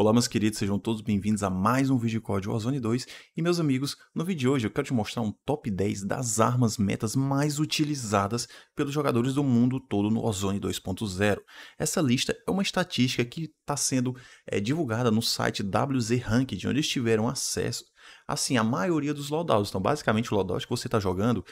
Olá meus queridos, sejam todos bem-vindos a mais um vídeo código Ozone 2 e meus amigos, no vídeo de hoje eu quero te mostrar um top 10 das armas metas mais utilizadas pelos jogadores do mundo todo no Ozone 2.0. Essa lista é uma estatística que está sendo é, divulgada no site WZ Rank, de onde eles tiveram acesso assim, a maioria dos loadouts. Então, basicamente, o loadout que você está jogando,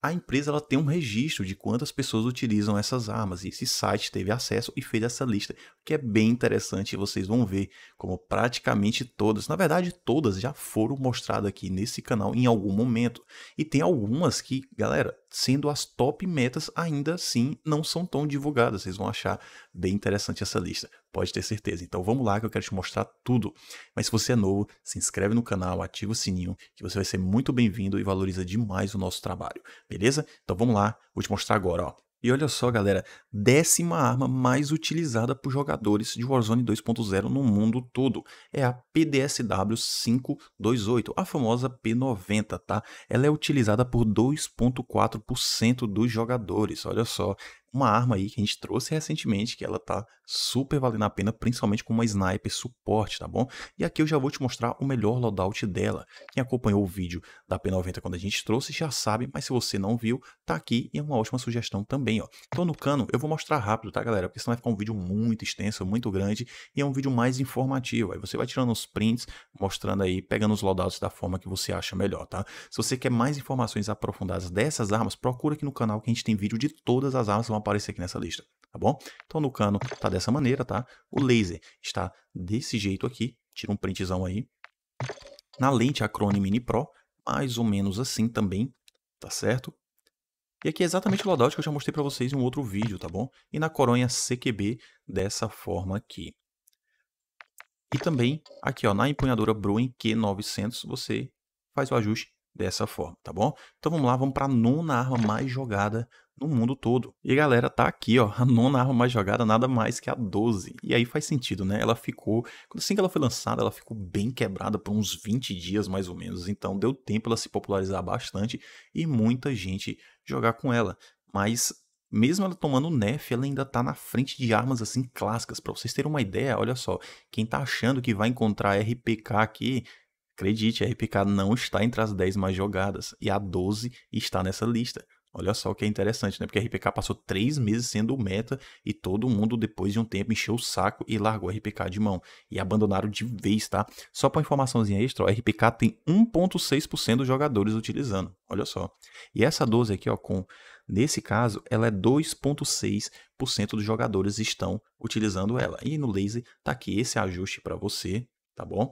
a empresa ela tem um registro de quantas pessoas utilizam essas armas e esse site teve acesso e fez essa lista, que é bem interessante. Vocês vão ver como praticamente todas, na verdade todas já foram mostradas aqui nesse canal em algum momento e tem algumas que, galera, sendo as top metas, ainda assim não são tão divulgadas. Vocês vão achar bem interessante essa lista, pode ter certeza. Então vamos lá que eu quero te mostrar tudo. Mas se você é novo, se inscreve no canal, ativa o sininho, que você vai ser muito bem-vindo e valoriza demais o nosso trabalho, beleza? Então vamos lá, vou te mostrar agora, ó. E olha só, galera, décima arma mais utilizada por jogadores de Warzone 2.0 no mundo todo é a PDSW 528, a famosa P90, tá? Ela é utilizada por 2.4% dos jogadores, olha só uma arma aí que a gente trouxe recentemente, que ela tá super valendo a pena, principalmente com uma sniper suporte, tá bom? E aqui eu já vou te mostrar o melhor loadout dela. Quem acompanhou o vídeo da P90 quando a gente trouxe já sabe, mas se você não viu, tá aqui e é uma ótima sugestão também, ó. Então no cano eu vou mostrar rápido, tá galera? Porque senão vai ficar um vídeo muito extenso, muito grande e é um vídeo mais informativo. Aí você vai tirando os prints, mostrando aí, pegando os loadouts da forma que você acha melhor, tá? Se você quer mais informações aprofundadas dessas armas, procura aqui no canal que a gente tem vídeo de todas as armas, aparecer aqui nessa lista, tá bom? Então no cano tá dessa maneira, tá? O laser está desse jeito aqui, tira um printzão aí. Na lente a Mini Pro, mais ou menos assim também, tá certo? E aqui é exatamente o loadout que eu já mostrei para vocês em um outro vídeo, tá bom? E na coronha CQB dessa forma aqui. E também aqui ó, na empunhadura Bruin Q900 você faz o ajuste dessa forma, tá bom? Então vamos lá, vamos para a nona arma mais jogada no mundo todo. E galera, tá aqui, ó, a nona arma mais jogada, nada mais que a 12. E aí faz sentido, né? Ela ficou, assim que ela foi lançada, ela ficou bem quebrada por uns 20 dias mais ou menos, então deu tempo ela se popularizar bastante e muita gente jogar com ela. Mas mesmo ela tomando nef, ela ainda tá na frente de armas assim clássicas. Para vocês terem uma ideia, olha só, quem tá achando que vai encontrar RPK aqui, acredite, a RPK não está entre as 10 mais jogadas e a 12 está nessa lista. Olha só que é interessante, né? Porque a RPK passou três meses sendo o meta e todo mundo, depois de um tempo, encheu o saco e largou a RPK de mão. E abandonaram de vez, tá? Só para informaçãozinha extra, a RPK tem 1,6% dos jogadores utilizando. Olha só. E essa 12 aqui, ó, com. Nesse caso, ela é 2,6% dos jogadores estão utilizando ela. E no laser tá aqui esse ajuste para você, tá bom?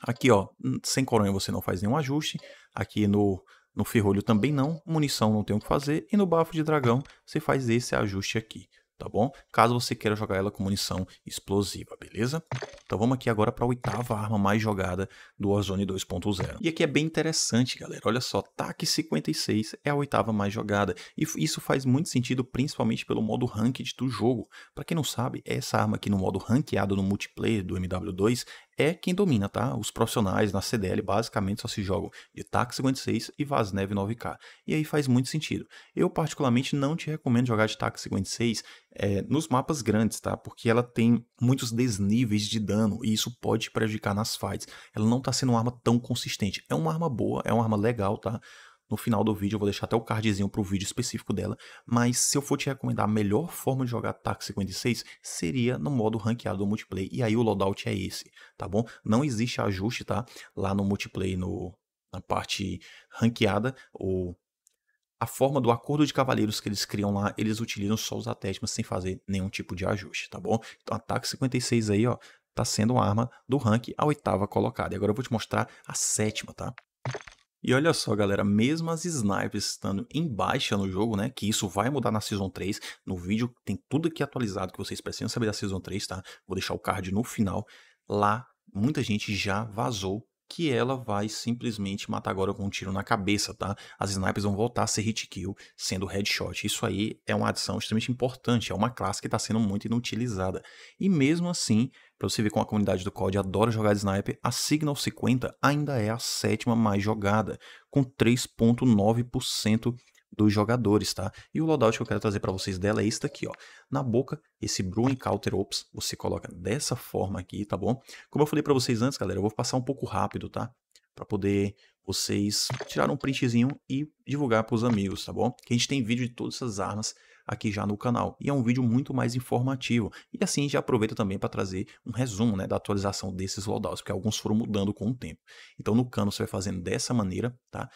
Aqui, ó, hum, sem coronha você não faz nenhum ajuste. Aqui no no ferrolho também não, munição não tem o que fazer, e no bafo de dragão você faz esse ajuste aqui, tá bom? Caso você queira jogar ela com munição explosiva, beleza? Então vamos aqui agora para a oitava arma mais jogada do Warzone 2.0. E aqui é bem interessante, galera. Olha só, TAC 56 é a oitava mais jogada. E isso faz muito sentido, principalmente pelo modo ranked do jogo. Para quem não sabe, essa arma aqui no modo ranqueado no multiplayer do MW2 é quem domina, tá? Os profissionais na CDL basicamente só se jogam de TAC 56 e Vasnev 9K. E aí faz muito sentido. Eu particularmente não te recomendo jogar de TAC 56 é, nos mapas grandes, tá? Porque ela tem muitos desníveis de dano e isso pode te prejudicar nas fights. Ela não tá sendo uma arma tão consistente. É uma arma boa, é uma arma legal, tá? No final do vídeo eu vou deixar até o cardzinho para o vídeo específico dela, mas se eu for te recomendar a melhor forma de jogar Tac 56 seria no modo ranqueado do multiplayer, e aí o loadout é esse, tá bom? Não existe ajuste, tá? Lá no multiplayer, no, na parte ranqueada, ou a forma do acordo de cavaleiros que eles criam lá, eles utilizam só os atétimas sem fazer nenhum tipo de ajuste, tá bom? Então a TAC 56 aí, ó, tá sendo uma arma do rank a oitava colocada. E agora eu vou te mostrar a sétima, tá? E olha só, galera, mesmo as snipes estando em baixa no jogo, né, que isso vai mudar na Season 3, no vídeo tem tudo aqui atualizado que vocês precisam saber da Season 3, tá? Vou deixar o card no final. Lá, muita gente já vazou que ela vai simplesmente matar agora com um tiro na cabeça, tá? As snipers vão voltar a ser hit kill, sendo headshot. Isso aí é uma adição extremamente importante, é uma classe que está sendo muito inutilizada. E mesmo assim, para você ver como a comunidade do COD adora jogar de sniper, a Signal 50 ainda é a sétima mais jogada, com 3.9% dos jogadores, tá? E o loadout que eu quero trazer para vocês dela é esse daqui, ó. Na boca, esse Bruin Counter Ops, você coloca dessa forma aqui, tá bom? Como eu falei para vocês antes, galera, eu vou passar um pouco rápido, tá? Para poder vocês tirar um printzinho e divulgar para os amigos, tá bom? Que a gente tem vídeo de todas essas armas aqui já no canal. E é um vídeo muito mais informativo. E assim já aproveita também para trazer um resumo né, da atualização desses loadouts, porque alguns foram mudando com o tempo. Então no cano você vai fazendo dessa maneira, tá?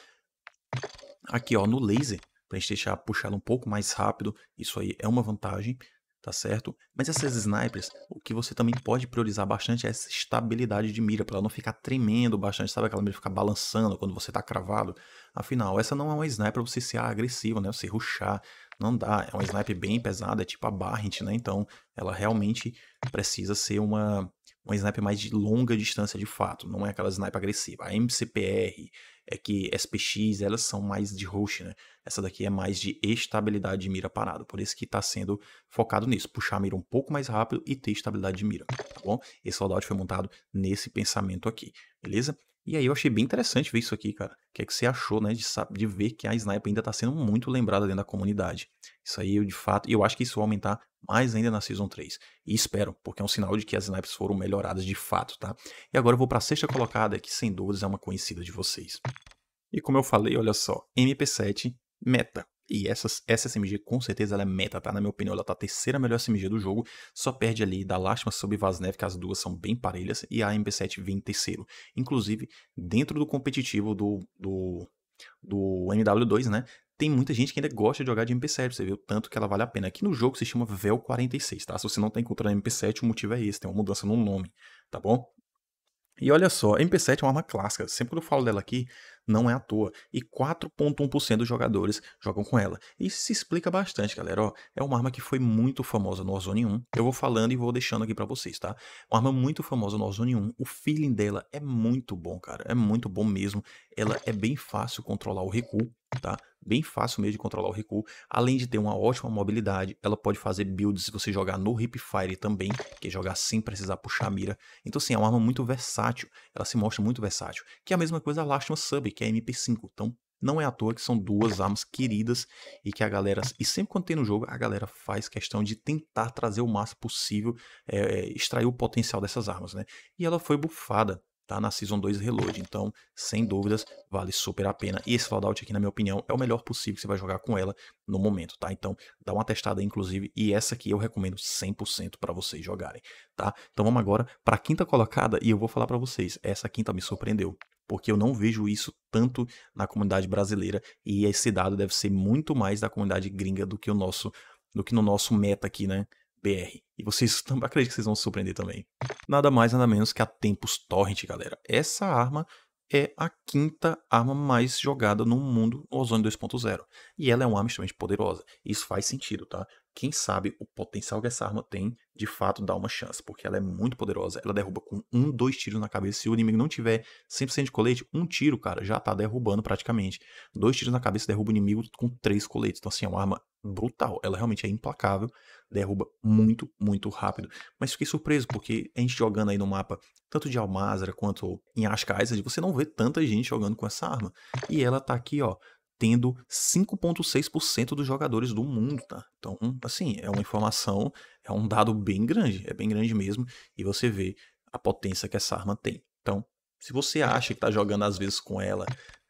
Aqui ó, no laser, para a gente deixar puxado um pouco mais rápido, isso aí é uma vantagem, tá certo? Mas essas snipers, o que você também pode priorizar bastante é essa estabilidade de mira, para ela não ficar tremendo bastante, sabe aquela mira ficar balançando quando você está cravado? Afinal, essa não é uma sniper para você ser agressivo, né? Você ruxar, não dá. É uma sniper bem pesada, é tipo a Barrent, né? Então, ela realmente precisa ser uma, uma sniper mais de longa distância de fato, não é aquela sniper agressiva. A MCPR, é que SPX elas são mais de host, né? Essa daqui é mais de estabilidade de mira parada, por isso que está sendo focado nisso, puxar a mira um pouco mais rápido e ter estabilidade de mira, tá bom? Esse soldado foi montado nesse pensamento aqui, beleza? E aí eu achei bem interessante ver isso aqui, cara. O que é que você achou, né, de, de ver que a Sniper ainda tá sendo muito lembrada dentro da comunidade. Isso aí eu de fato, e eu acho que isso vai aumentar mais ainda na Season 3. E espero, porque é um sinal de que as snipes foram melhoradas de fato, tá? E agora eu vou pra sexta colocada, que sem dúvidas é uma conhecida de vocês. E como eu falei, olha só, MP7 Meta. E essa essa SMG com certeza ela é meta, tá? Na minha opinião, ela tá a terceira melhor SMG do jogo, só perde ali da Lástima sobre Vaznev, que as duas são bem parelhas, e a MP7 vem em terceiro. Inclusive, dentro do competitivo do, do, do MW2, né? Tem muita gente que ainda gosta de jogar de MP7, você viu tanto que ela vale a pena. Aqui no jogo se chama Vel 46, tá? Se você não tá encontrando MP7, o motivo é esse, tem uma mudança no nome, tá bom? E olha só, MP7 é uma arma clássica. Sempre que eu falo dela aqui, não é à toa. E 4,1% dos jogadores jogam com ela. Isso se explica bastante, galera. Ó, é uma arma que foi muito famosa no Ozone 1. Eu vou falando e vou deixando aqui para vocês, tá? Uma arma muito famosa no Ozone 1. O feeling dela é muito bom, cara. É muito bom mesmo. Ela é bem fácil controlar o recuo tá? Bem fácil mesmo de controlar o recuo. Além de ter uma ótima mobilidade, ela pode fazer builds se você jogar no Hipfire também, que é jogar sem precisar puxar a mira. Então, assim, é uma arma muito versátil. Ela se mostra muito versátil. Que é a mesma coisa da Lashman Sub, que é MP5. Então, não é à toa que são duas armas queridas e que a galera, e sempre quando tem no jogo, a galera faz questão de tentar trazer o máximo possível, é, extrair o potencial dessas armas, né? E ela foi bufada tá na Season 2 Reload. Então, sem dúvidas, vale super a pena. E esse Fallout aqui, na minha opinião, é o melhor possível que você vai jogar com ela no momento, tá? Então, dá uma testada aí, inclusive, e essa aqui eu recomendo 100% para vocês jogarem, tá? Então, vamos agora para a quinta colocada e eu vou falar para vocês, essa quinta me surpreendeu porque eu não vejo isso tanto na comunidade brasileira e esse dado deve ser muito mais da comunidade gringa do que o nosso do que no nosso meta aqui, né? br. E vocês acredito que vocês vão se surpreender também. Nada mais, nada menos que a Tempus Torrent, galera. Essa arma é a quinta arma mais jogada no mundo Ozone 2.0. E ela é uma arma extremamente poderosa. Isso faz sentido, tá? quem sabe o potencial que essa arma tem, de fato dá uma chance, porque ela é muito poderosa, ela derruba com um, dois tiros na cabeça, se o inimigo não tiver 100% de colete, um tiro, cara, já tá derrubando praticamente, dois tiros na cabeça derruba o inimigo com três coletes, então assim, é uma arma brutal, ela realmente é implacável, derruba muito, muito rápido, mas fiquei surpreso, porque a gente jogando aí no mapa, tanto de Almazara quanto em Ashkaisad, você não vê tanta gente jogando com essa arma, e ela tá aqui, ó, tendo 5,6% dos jogadores do mundo, tá? Então, assim, é uma informação, é um dado bem grande, é bem grande mesmo, e você vê a potência que essa arma tem. Então, se você acha que tá jogando às vezes com ela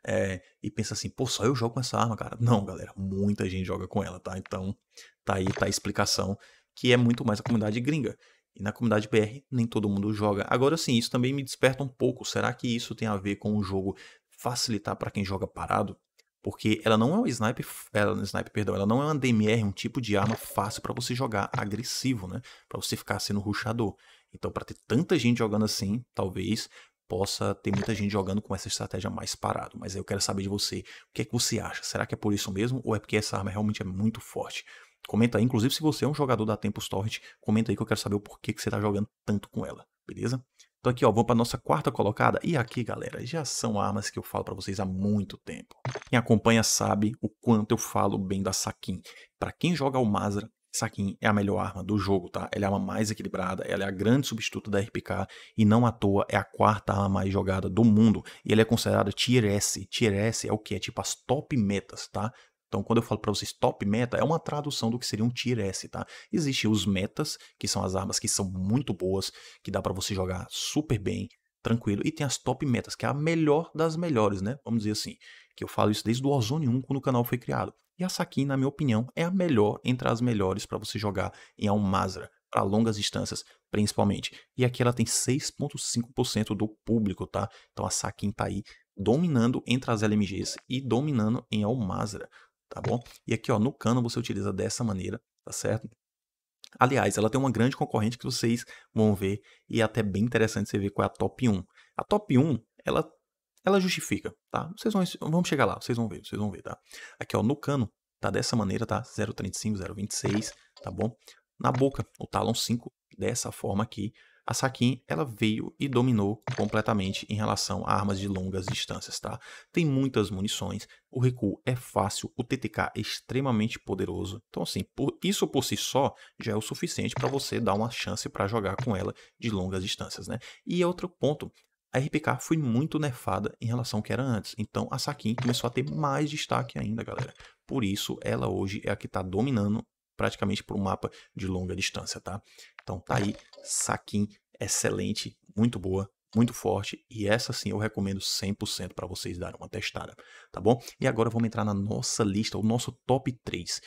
é, e pensa assim, pô, só eu jogo com essa arma, cara. Não, galera, muita gente joga com ela, tá? Então, tá aí, tá a explicação, que é muito mais a comunidade gringa. E na comunidade BR nem todo mundo joga. Agora sim, isso também me desperta um pouco. Será que isso tem a ver com o jogo facilitar para quem joga parado? Porque ela não é um sniper, ela, eh, sniper, perdão, ela não é uma DMR, um tipo de arma fácil para você jogar agressivo, né? Para você ficar sendo ruxador. Então, para ter tanta gente jogando assim, talvez possa ter muita gente jogando com essa estratégia mais parado. Mas eu quero saber de você, o que é que você acha? Será que é por isso mesmo ou é porque essa arma realmente é muito forte? Comenta aí, inclusive se você é um jogador da Tempus Torrent, comenta aí que eu quero saber o porquê que você está jogando tanto com ela, beleza? Então aqui, ó, vamos para nossa quarta colocada. E aqui, galera, já são armas que eu falo para vocês há muito tempo. Quem acompanha sabe o quanto eu falo bem da Sakin. Para quem joga o Mazra, Sakin é a melhor arma do jogo, tá? Ela é a arma mais equilibrada, ela é a grande substituta da RPK e não à toa é a quarta arma mais jogada do mundo. E ela é considerada Tier S. Tier S é o que? É tipo as top metas, tá? Então, quando eu falo para vocês top meta, é uma tradução do que seria um tier S, tá? Existem os metas, que são as armas que são muito boas, que dá para você jogar super bem, tranquilo. E tem as top metas, que é a melhor das melhores, né? Vamos dizer assim, que eu falo isso desde o Ozone 1, quando o canal foi criado. E a Sakin, na minha opinião, é a melhor entre as melhores para você jogar em Almazra, para longas distâncias, principalmente. E aqui ela tem 6,5% do público, tá? Então a Sakin tá aí dominando entre as LMGs e dominando em Almazra tá bom? E aqui, ó, no Canon você utiliza dessa maneira, tá certo? Aliás, ela tem uma grande concorrente que vocês vão ver e é até bem interessante você ver qual é a top 1. A top 1, ela, ela justifica, tá? Vocês vão, vamos chegar lá, vocês vão ver, vocês vão ver, tá? Aqui, ó, no cano, tá dessa maneira, tá? 0,35, 0,26, tá bom? Na boca, o Talon 5, dessa forma aqui, a Sakin ela veio e dominou completamente em relação a armas de longas distâncias, tá? Tem muitas munições, o recuo é fácil, o TTK é extremamente poderoso. Então assim, por, isso por si só já é o suficiente para você dar uma chance para jogar com ela de longas distâncias, né? E é outro ponto, a RPK foi muito nerfada em relação ao que era antes. Então a Sakin começou a ter mais destaque ainda, galera. Por isso ela hoje é a que está dominando praticamente para um mapa de longa distância, tá? Então tá é. aí, saquim excelente, muito boa, muito forte e essa sim eu recomendo 100% para vocês darem uma testada, tá bom? E agora vamos entrar na nossa lista, o nosso top 3.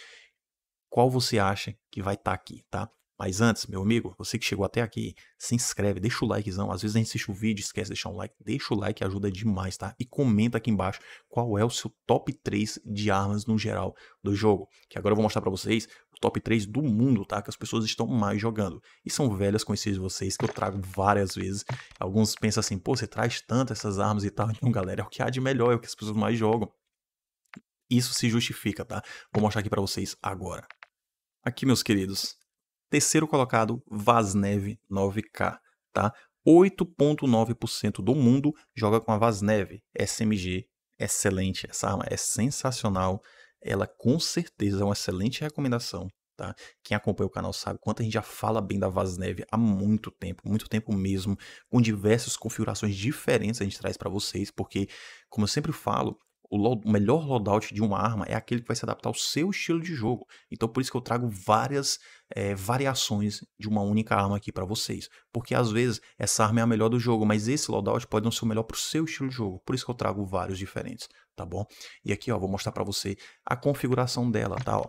Qual você acha que vai estar tá aqui, tá? Mas antes, meu amigo, você que chegou até aqui, se inscreve, deixa o likezão. Às vezes a gente assiste o vídeo, esquece de deixar um like. Deixa o like, ajuda demais, tá? E comenta aqui embaixo qual é o seu top 3 de armas no geral do jogo. Que agora eu vou mostrar para vocês top 3 do mundo, tá? Que as pessoas estão mais jogando. E são velhas conhecidas de vocês que eu trago várias vezes. Alguns pensam assim, pô, você traz tanto essas armas e tal. Então, galera, é o que há de melhor, é o que as pessoas mais jogam. Isso se justifica, tá? Vou mostrar aqui para vocês agora. Aqui, meus queridos. Terceiro colocado, Vasnev 9K, tá? 8.9% do mundo joga com a Vasnev. SMG, excelente. Essa arma é sensacional ela com certeza é uma excelente recomendação. Tá? Quem acompanha o canal sabe quanto a gente já fala bem da Vasneve há muito tempo, muito tempo mesmo, com diversas configurações diferentes a gente traz para vocês, porque, como eu sempre falo, o, load, o melhor loadout de uma arma é aquele que vai se adaptar ao seu estilo de jogo. Então, por isso que eu trago várias é, variações de uma única arma aqui para vocês. Porque às vezes essa arma é a melhor do jogo, mas esse loadout pode não ser o melhor para o seu estilo de jogo. Por isso que eu trago vários diferentes, tá bom? E aqui, ó, vou mostrar para você a configuração dela, tá, ó.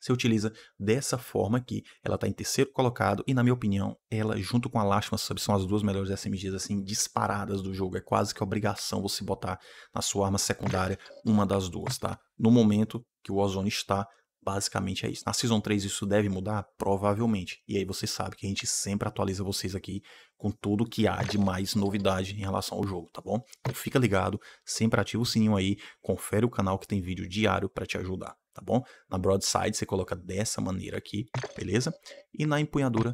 Você utiliza dessa forma aqui, ela tá em terceiro colocado e, na minha opinião, ela, junto com a Lashman Sub, são as duas melhores SMGs, assim, disparadas do jogo. É quase que obrigação você botar na sua arma secundária uma das duas, tá? No momento que o Ozone está Basicamente é isso. Na Season 3 isso deve mudar? Provavelmente. E aí você sabe que a gente sempre atualiza vocês aqui com tudo que há de mais novidade em relação ao jogo, tá bom? Então fica ligado, sempre ativa o sininho aí, confere o canal que tem vídeo diário para te ajudar, tá bom? Na broadside você coloca dessa maneira aqui, beleza? E na empunhadura,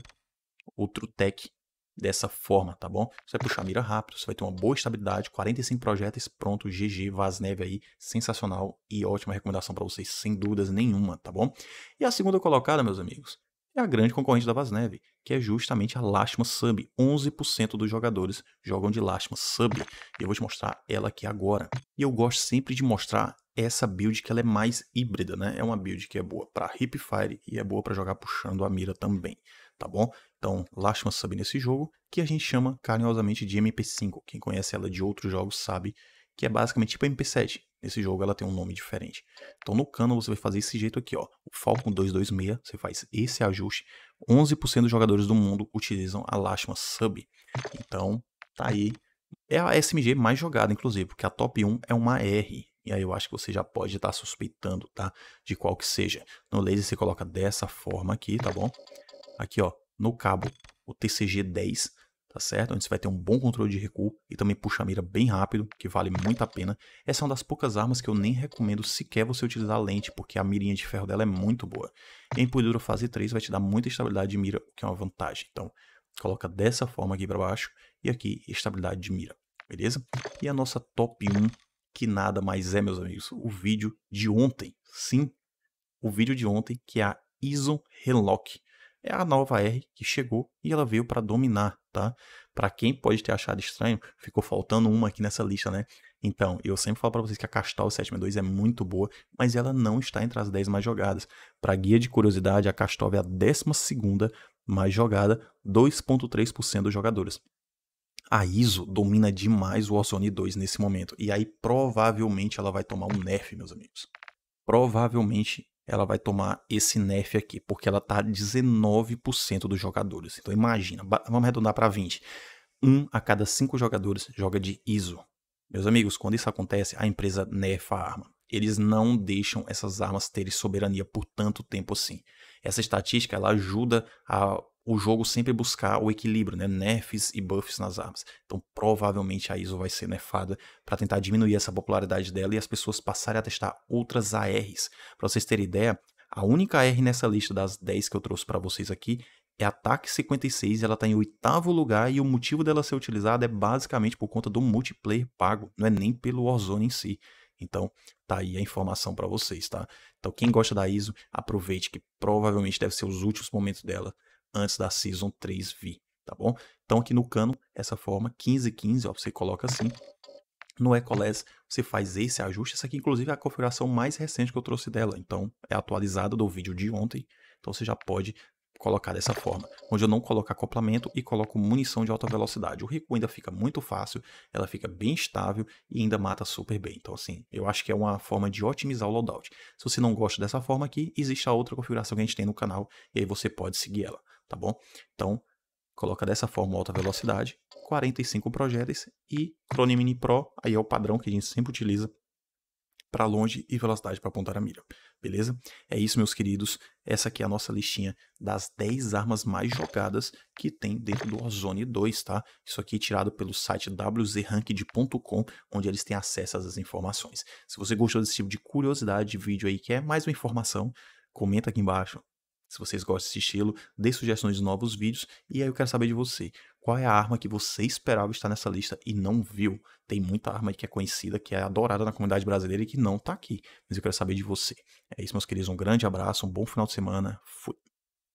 outro tech dessa forma, tá bom? Você vai puxar a mira rápido, você vai ter uma boa estabilidade, 45 projetos pronto, GG, Vazneve aí, sensacional e ótima recomendação para vocês, sem dúvidas nenhuma, tá bom? E a segunda colocada, meus amigos, é a grande concorrente da Vazneve, que é justamente a Lashma Sub. 11% dos jogadores jogam de Lashma Sub. E eu vou te mostrar ela aqui agora. E eu gosto sempre de mostrar essa build que ela é mais híbrida, né? É uma build que é boa para hip fire e é boa para jogar puxando a mira também, tá bom? Então, laste uma sub nesse jogo, que a gente chama carinhosamente de MP5. Quem conhece ela de outros jogos sabe que é basicamente tipo MP7. Nesse jogo ela tem um nome diferente. Então no cano você vai fazer esse jeito aqui, ó. O Falcon 226, você faz esse ajuste. 11% dos jogadores do mundo utilizam a Lashma Sub. Então, tá aí. É a SMG mais jogada, inclusive, porque a top 1 é uma R. E aí eu acho que você já pode estar tá suspeitando, tá? De qual que seja. No laser você coloca dessa forma aqui, tá bom? Aqui, ó no cabo o TCG10, tá certo? Onde você vai ter um bom controle de recuo e também puxa a mira bem rápido, que vale muito a pena. Essa é uma das poucas armas que eu nem recomendo sequer você utilizar a lente, porque a mirinha de ferro dela é muito boa. E a empunhadura fase 3 vai te dar muita estabilidade de mira, o que é uma vantagem. Então, coloca dessa forma aqui para baixo e aqui estabilidade de mira, beleza? E a nossa top 1, que nada mais é, meus amigos, o vídeo de ontem. Sim, o vídeo de ontem que é a ISO Relock é a nova R que chegou e ela veio para dominar, tá? Para quem pode ter achado estranho, ficou faltando uma aqui nessa lista, né? Então, eu sempre falo para vocês que a Castal 762 é muito boa, mas ela não está entre as 10 mais jogadas. Para guia de curiosidade, a Castal é a 12 mais jogada, 2.3% dos jogadores. A ISO domina demais o Warzone 2 nesse momento, e aí provavelmente ela vai tomar um nerf, meus amigos. Provavelmente ela vai tomar esse nerf aqui, porque ela tá 19% dos jogadores. Então imagina, vamos arredondar para 20. Um a cada cinco jogadores joga de ISO. Meus amigos, quando isso acontece, a empresa nerfa a arma. Eles não deixam essas armas terem soberania por tanto tempo assim. Essa estatística ela ajuda a o jogo sempre buscar o equilíbrio, né? Nerfs e buffs nas armas. Então, provavelmente a ISO vai ser nerfada para tentar diminuir essa popularidade dela e as pessoas passarem a testar outras ARs. Para vocês terem ideia, a única AR nessa lista das 10 que eu trouxe para vocês aqui é a TAC 56, ela está em oitavo lugar e o motivo dela ser utilizada é basicamente por conta do multiplayer pago, não é nem pelo Warzone em si. Então, tá aí a informação para vocês, tá? Então, quem gosta da ISO, aproveite que provavelmente deve ser os últimos momentos dela antes da Season 3 vir, tá bom? Então aqui no cano, essa forma 1515, ó, você coloca assim. No Ecoless você faz esse ajuste, essa aqui inclusive é a configuração mais recente que eu trouxe dela, então é atualizada do vídeo de ontem, então você já pode colocar dessa forma, onde eu não coloco acoplamento e coloco munição de alta velocidade. O recuo ainda fica muito fácil, ela fica bem estável e ainda mata super bem. Então assim, eu acho que é uma forma de otimizar o loadout. Se você não gosta dessa forma aqui, existe a outra configuração que a gente tem no canal e aí você pode seguir ela tá bom? Então, coloca dessa forma alta velocidade, 45 projéteis e Crone Mini Pro, aí é o padrão que a gente sempre utiliza para longe e velocidade para apontar a mira, beleza? É isso, meus queridos. Essa aqui é a nossa listinha das 10 armas mais jogadas que tem dentro do Ozone 2, tá? Isso aqui é tirado pelo site wzranked.com, onde eles têm acesso às informações. Se você gostou desse tipo de curiosidade de vídeo aí, quer mais uma informação, comenta aqui embaixo, se vocês gostam desse estilo, dê sugestões de novos vídeos e aí eu quero saber de você. Qual é a arma que você esperava estar nessa lista e não viu? Tem muita arma que é conhecida, que é adorada na comunidade brasileira e que não tá aqui. Mas eu quero saber de você. É isso, meus queridos. Um grande abraço, um bom final de semana. Fui.